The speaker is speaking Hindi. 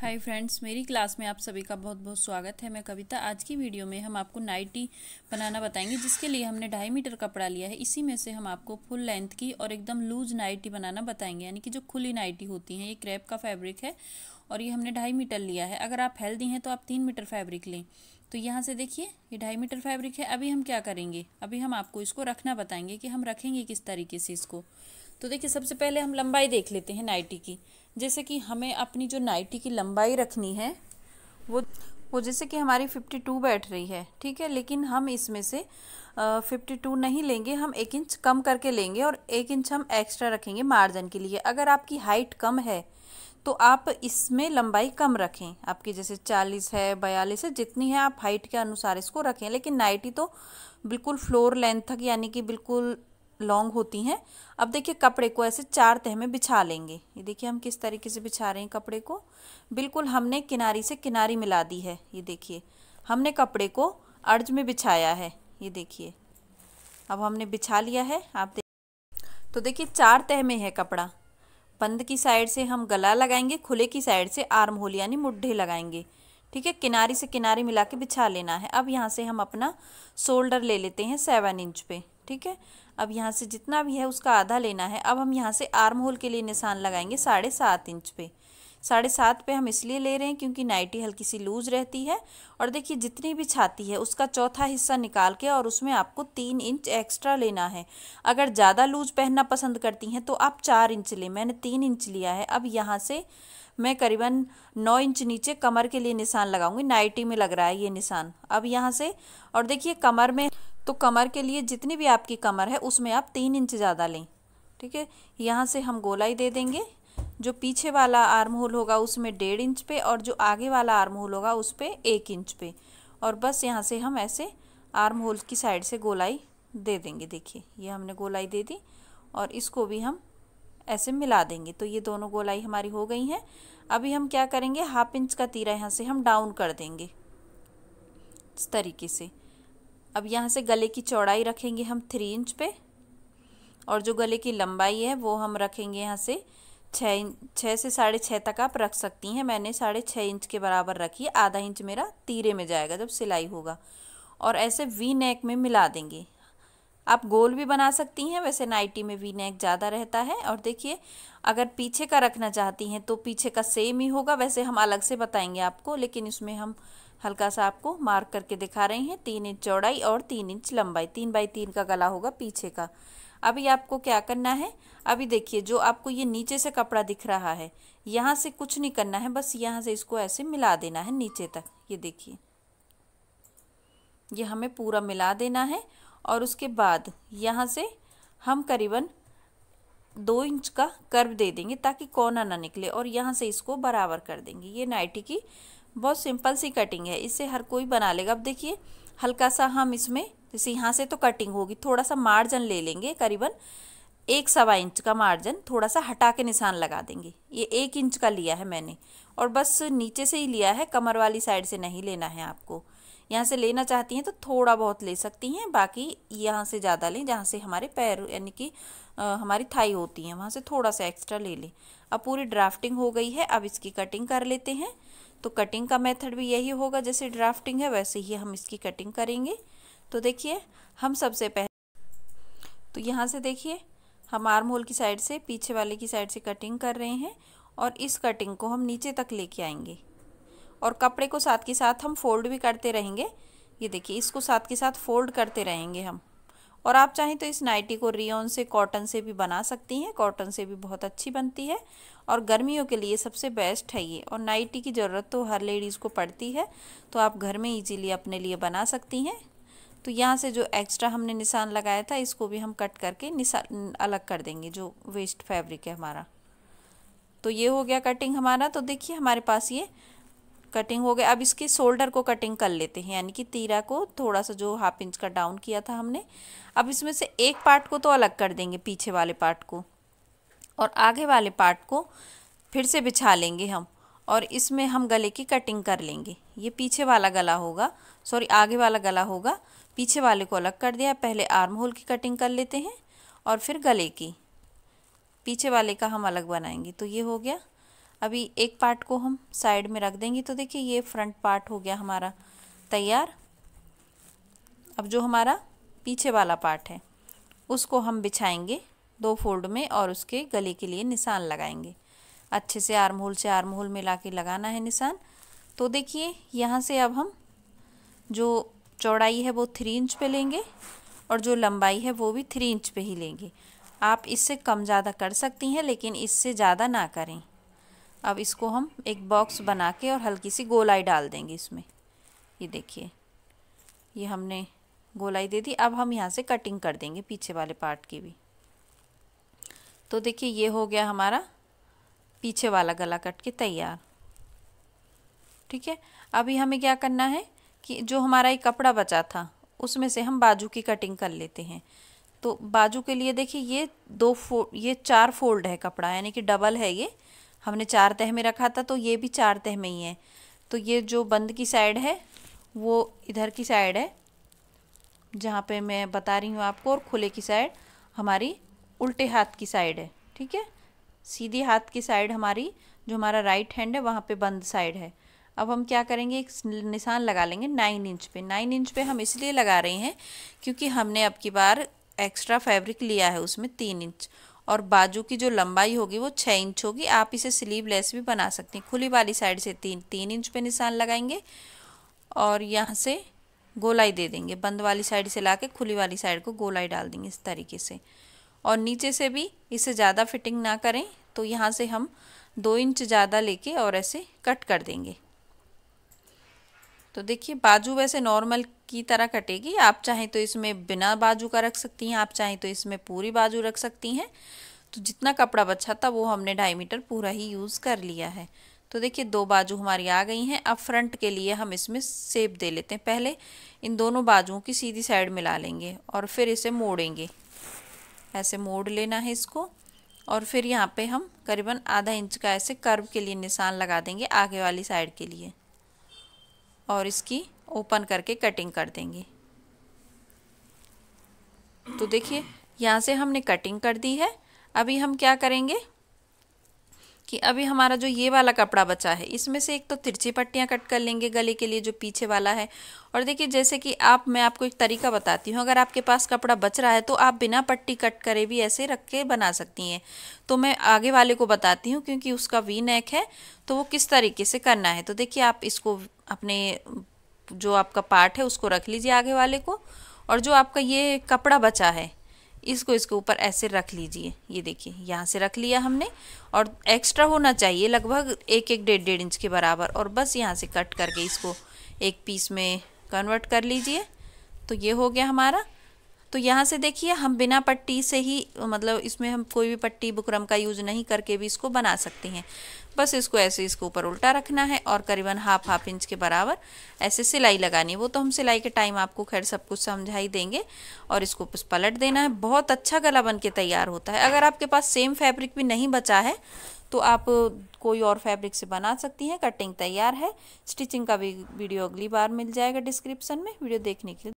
हाय फ्रेंड्स मेरी क्लास में आप सभी का बहुत बहुत स्वागत है मैं कविता आज की वीडियो में हम आपको नाइटी बनाना बताएंगे जिसके लिए हमने ढाई मीटर कपड़ा लिया है इसी में से हम आपको फुल लेंथ की और एकदम लूज नाइटी बनाना बताएंगे यानी कि जो खुली नाइटी होती है ये क्रैप का फैब्रिक है और ये हमने ढाई मीटर लिया है अगर आप हेल्दी हैं तो आप तीन मीटर फैब्रिक लें तो यहाँ से देखिए ये ढाई मीटर फैब्रिक है अभी हम क्या करेंगे अभी हम आपको इसको रखना बताएंगे कि हम रखेंगे किस तरीके से इसको तो देखिए सबसे पहले हम लंबाई देख लेते हैं नाइटी की जैसे कि हमें अपनी जो नाइटी की लंबाई रखनी है वो वो जैसे कि हमारी फिफ्टी टू बैठ रही है ठीक है लेकिन हम इसमें से फिफ्टी टू नहीं लेंगे हम एक इंच कम करके लेंगे और एक इंच हम एक्स्ट्रा रखेंगे मार्जिन के लिए अगर आपकी हाइट कम है तो आप इसमें लंबाई कम रखें आपकी जैसे चालीस है बयालीस है जितनी है आप हाइट के अनुसार इसको रखें लेकिन नाइटी तो बिल्कुल फ्लोर लेंथ तक यानी कि बिल्कुल लॉन्ग होती हैं अब देखिए कपड़े को ऐसे चार तह में बिछा लेंगे ये देखिए हम किस तरीके से बिछा रहे हैं कपड़े को बिल्कुल हमने किनारी से किनारी मिला दी है ये देखिए हमने कपड़े को अर्ज में बिछाया है ये देखिए अब हमने बिछा लिया है आप देख तो देखिए चार तह में है कपड़ा बंद की साइड से हम गला लगाएंगे खुले की साइड से आर्म होल यानी मुड्ढे लगाएंगे ठीक है किनारे से किनारे मिला के बिछा लेना है अब यहाँ से हम अपना शोल्डर ले लेते हैं सेवन इंच पे ठीक है अब यहाँ से जितना भी है उसका आधा लेना है अब हम यहाँ से आर्म होल के लिए निशान लगाएंगे साढ़े सात इंच पे साढ़े सात पे हम इसलिए ले रहे हैं क्योंकि नाइटी हल्की सी लूज रहती है और देखिए जितनी भी छाती है उसका चौथा हिस्सा निकाल के और उसमें आपको तीन इंच एक्स्ट्रा लेना है अगर ज़्यादा लूज पहनना पसंद करती हैं तो आप चार इंच लें मैंने तीन इंच लिया है अब यहाँ से मैं करीबन नौ इंच नीचे कमर के लिए निशान लगाऊंगी नाइटी में लग रहा है ये निशान अब यहाँ से और देखिए कमर में तो कमर के लिए जितनी भी आपकी कमर है उसमें आप तीन इंच ज़्यादा लें ठीक है यहाँ से हम गोलाई दे देंगे जो पीछे वाला आर्म होल होगा उसमें डेढ़ इंच पे और जो आगे वाला आर्म होल होगा उस पर एक इंच पे और बस यहाँ से हम ऐसे आर्म होल की साइड से गोलाई दे देंगे देखिए ये हमने गोलाई दे दी और इसको भी हम ऐसे मिला देंगे तो ये दोनों गोलाई हमारी हो गई हैं अभी हम क्या करेंगे हाफ इंच का तीरा यहाँ से हम डाउन कर देंगे इस तरीके से अब यहाँ से गले की चौड़ाई रखेंगे हम थ्री इंच पे और जो गले की लंबाई है वो हम रखेंगे यहाँ से छः इंच छः से साढ़े छः तक आप रख सकती हैं मैंने साढ़े छः इंच के बराबर रखी आधा इंच मेरा तीरे में जाएगा जब सिलाई होगा और ऐसे वी नेक में मिला देंगे आप गोल भी बना सकती हैं वैसे नाइटी में वी नेक ज़्यादा रहता है और देखिए अगर पीछे का रखना चाहती हैं तो पीछे का सेम ही होगा वैसे हम अलग से बताएंगे आपको लेकिन इसमें हम हल्का सा आपको मार्क करके दिखा रहे हैं तीन इंच चौड़ाई और तीन इंच लंबाई तीन बाई तीन का गला होगा पीछे का अभी आपको क्या करना है अभी देखिए जो आपको ये नीचे से कपड़ा दिख रहा है यहाँ से कुछ नहीं करना है बस यहाँ से इसको ऐसे मिला देना है नीचे तक ये देखिए ये हमें पूरा मिला देना है और उसके बाद यहाँ से हम करीबन दो इंच का कर्व दे देंगे ताकि कोना ना निकले और यहाँ से इसको बराबर कर देंगे ये नाइटी की बहुत सिंपल सी कटिंग है इसे हर कोई बना लेगा अब देखिए हल्का सा हम इसमें जैसे यहाँ से तो कटिंग होगी थोड़ा सा मार्जन ले लेंगे करीबन एक सवा इंच का मार्जिन थोड़ा सा हटा के निशान लगा देंगे ये एक इंच का लिया है मैंने और बस नीचे से ही लिया है कमर वाली साइड से नहीं लेना है आपको यहाँ से लेना चाहती हैं तो थोड़ा बहुत ले सकती हैं बाकी यहाँ से ज़्यादा लें जहाँ से हमारे पैर यानी कि हमारी थाई होती हैं वहाँ से थोड़ा सा एक्स्ट्रा ले लें अब पूरी ड्राफ्टिंग हो गई है अब इसकी कटिंग कर लेते हैं तो कटिंग का मेथड भी यही होगा जैसे ड्राफ्टिंग है वैसे ही हम इसकी कटिंग करेंगे तो देखिए हम सबसे पहले तो यहाँ से देखिए हम आर्म होल की साइड से पीछे वाले की साइड से कटिंग कर रहे हैं और इस कटिंग को हम नीचे तक लेके आएंगे और कपड़े को साथ के साथ हम फोल्ड भी करते रहेंगे ये देखिए इसको साथ के साथ फोल्ड करते रहेंगे हम और आप चाहें तो इस नाइटी को रियोन से कॉटन से भी बना सकती हैं कॉटन से भी बहुत अच्छी बनती है और गर्मियों के लिए सबसे बेस्ट है ये और नाइटी की ज़रूरत तो हर लेडीज़ को पड़ती है तो आप घर में इजीली अपने लिए बना सकती हैं तो यहाँ से जो एक्स्ट्रा हमने निशान लगाया था इसको भी हम कट करके निशान अलग कर देंगे जो वेस्ट फैब्रिक है हमारा तो ये हो गया कटिंग हमारा तो देखिए हमारे पास ये कटिंग हो गया अब इसके शोल्डर को कटिंग कर लेते हैं यानी कि तीरा को थोड़ा सा जो हाफ इंच का डाउन किया था हमने अब इसमें से एक पार्ट को तो अलग कर देंगे पीछे वाले पार्ट को और आगे वाले पार्ट को फिर से बिछा लेंगे हम और इसमें हम गले की कटिंग कर लेंगे ये पीछे वाला गला होगा सॉरी आगे वाला गला होगा पीछे वाले को अलग कर दिया पहले आर्म होल की कटिंग कर लेते हैं और फिर गले की पीछे वाले का हम अलग बनाएंगे तो ये हो गया अभी एक पार्ट को हम साइड में रख देंगे तो देखिए ये फ्रंट पार्ट हो गया हमारा तैयार अब जो हमारा पीछे वाला पार्ट है उसको हम बिछाएंगे दो फोल्ड में और उसके गले के लिए निशान लगाएंगे अच्छे से आर्म होल से आर्म होल मिला के लगाना है निशान तो देखिए यहाँ से अब हम जो चौड़ाई है वो थ्री इंच पे लेंगे और जो लंबाई है वो भी थ्री इंच पे ही लेंगे आप इससे कम ज़्यादा कर सकती हैं लेकिन इससे ज़्यादा ना करें अब इसको हम एक बॉक्स बना के और हल्की सी गोलाई डाल देंगे इसमें ये देखिए ये हमने गोलाई दे दी अब हम यहाँ से कटिंग कर देंगे पीछे वाले पार्ट की भी तो देखिए ये हो गया हमारा पीछे वाला गला कट के तैयार ठीक है अभी हमें क्या करना है कि जो हमारा ये कपड़ा बचा था उसमें से हम बाजू की कटिंग कर लेते हैं तो बाजू के लिए देखिए ये दो फो ये चार फोल्ड है कपड़ा यानी कि डबल है ये हमने चार तह में रखा था तो ये भी चार तह में ही है तो ये जो बंद की साइड है वो इधर की साइड है जहाँ पे मैं बता रही हूँ आपको और खुले की साइड हमारी उल्टे हाथ की साइड है ठीक है सीधे हाथ की साइड हमारी जो हमारा राइट हैंड है वहाँ पे बंद साइड है अब हम क्या करेंगे एक निशान लगा लेंगे नाइन इंच पे नाइन इंच पे हम इसलिए लगा रहे हैं क्योंकि हमने अब की बार एक्स्ट्रा फैब्रिक लिया है उसमें तीन इंच और बाजू की जो लंबाई होगी वो छः इंच होगी आप इसे स्लीव लेस भी बना सकते हैं खुली वाली साइड से तीन तीन इंच पे निशान लगाएंगे और यहाँ से गोलाई दे देंगे बंद वाली साइड से ला के खुली वाली साइड को गोलाई डाल देंगे इस तरीके से और नीचे से भी इसे ज़्यादा फिटिंग ना करें तो यहाँ से हम दो इंच ज़्यादा लेके और ऐसे कट कर देंगे तो देखिए बाजू वैसे नॉर्मल की तरह कटेगी आप चाहें तो इसमें बिना बाजू का रख सकती हैं आप चाहें तो इसमें पूरी बाजू रख सकती हैं तो जितना कपड़ा बचा था वो हमने ढाई मीटर पूरा ही यूज़ कर लिया है तो देखिए दो बाजू हमारी आ गई हैं अब फ्रंट के लिए हम इसमें सेप दे लेते हैं पहले इन दोनों बाजुओं की सीधी साइड मिला लेंगे और फिर इसे मोड़ेंगे ऐसे मोड़ लेना है इसको और फिर यहाँ पे हम करीबन आधा इंच का ऐसे कर्व के लिए निशान लगा देंगे आगे वाली साइड के लिए और इसकी ओपन करके कटिंग कर देंगे तो देखिए यहाँ से हमने कटिंग कर दी है अभी हम क्या करेंगे कि अभी हमारा जो ये वाला कपड़ा बचा है इसमें से एक तो तिरछी पट्टियाँ कट कर लेंगे गले के लिए जो पीछे वाला है और देखिए जैसे कि आप मैं आपको एक तरीका बताती हूँ अगर आपके पास कपड़ा बच रहा है तो आप बिना पट्टी कट करे भी ऐसे रख के बना सकती हैं तो मैं आगे वाले को बताती हूँ क्योंकि उसका वी नेक है तो वो किस तरीके से करना है तो देखिए आप इसको अपने जो आपका पार्ट है उसको रख लीजिए आगे वाले को और जो आपका ये कपड़ा बचा है इसको इसके ऊपर ऐसे रख लीजिए ये देखिए यहाँ से रख लिया हमने और एक्स्ट्रा होना चाहिए लगभग एक एक डेढ़ डेढ़ इंच के बराबर और बस यहाँ से कट करके इसको एक पीस में कन्वर्ट कर लीजिए तो ये हो गया हमारा तो यहाँ से देखिए हम बिना पट्टी से ही मतलब इसमें हम कोई भी पट्टी बुकरम का यूज़ नहीं करके भी इसको बना सकते हैं बस इसको ऐसे इसको ऊपर उल्टा रखना है और करीबन हाफ हाफ इंच के बराबर ऐसे सिलाई लगानी है वो तो हम सिलाई के टाइम आपको खैर सब कुछ समझाई देंगे और इसको पलट देना है बहुत अच्छा गला बन के तैयार होता है अगर आपके पास सेम फैब्रिक भी नहीं बचा है तो आप कोई और फैब्रिक से बना सकती हैं कटिंग तैयार है स्टिचिंग का भी वीडियो अगली बार मिल जाएगा डिस्क्रिप्शन में वीडियो देखने के लिए